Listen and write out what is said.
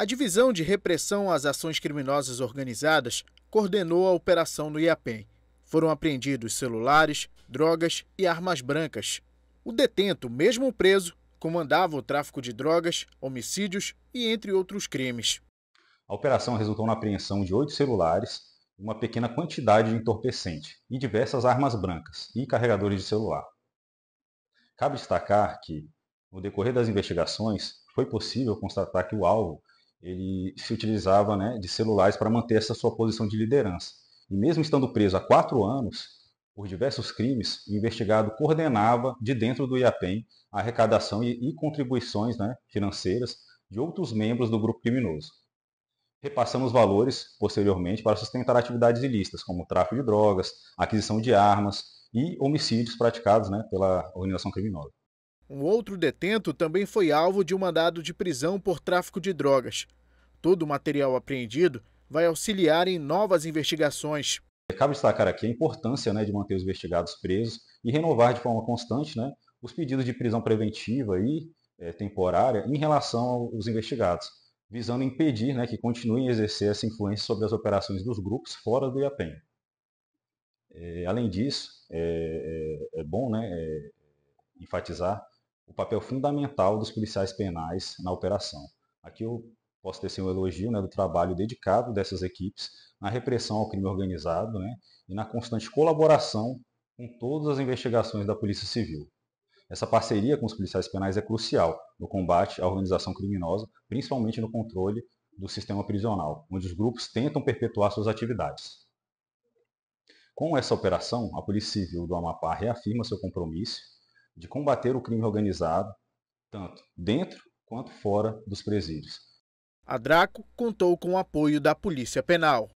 A Divisão de Repressão às Ações Criminosas Organizadas coordenou a operação no IAPEM. Foram apreendidos celulares, drogas e armas brancas. O detento, mesmo preso, comandava o tráfico de drogas, homicídios e entre outros crimes. A operação resultou na apreensão de oito celulares, uma pequena quantidade de entorpecente e diversas armas brancas e carregadores de celular. Cabe destacar que, no decorrer das investigações, foi possível constatar que o alvo ele se utilizava né, de celulares para manter essa sua posição de liderança. E mesmo estando preso há quatro anos por diversos crimes, o investigado coordenava de dentro do IAPEM a arrecadação e, e contribuições né, financeiras de outros membros do grupo criminoso. Repassamos valores, posteriormente, para sustentar atividades ilícitas, como tráfico de drogas, aquisição de armas e homicídios praticados né, pela organização criminosa. Um outro detento também foi alvo de um mandado de prisão por tráfico de drogas. Todo o material apreendido vai auxiliar em novas investigações. Cabe destacar aqui a importância né, de manter os investigados presos e renovar de forma constante né, os pedidos de prisão preventiva e é, temporária em relação aos investigados, visando impedir né, que continuem a exercer essa influência sobre as operações dos grupos fora do IAPEN. É, além disso, é, é, é bom né, é, enfatizar o papel fundamental dos policiais penais na operação. Aqui eu posso tecer um elogio né, do trabalho dedicado dessas equipes na repressão ao crime organizado né, e na constante colaboração com todas as investigações da Polícia Civil. Essa parceria com os policiais penais é crucial no combate à organização criminosa, principalmente no controle do sistema prisional, onde os grupos tentam perpetuar suas atividades. Com essa operação, a Polícia Civil do Amapá reafirma seu compromisso de combater o crime organizado, tanto dentro quanto fora dos presídios. A Draco contou com o apoio da Polícia Penal.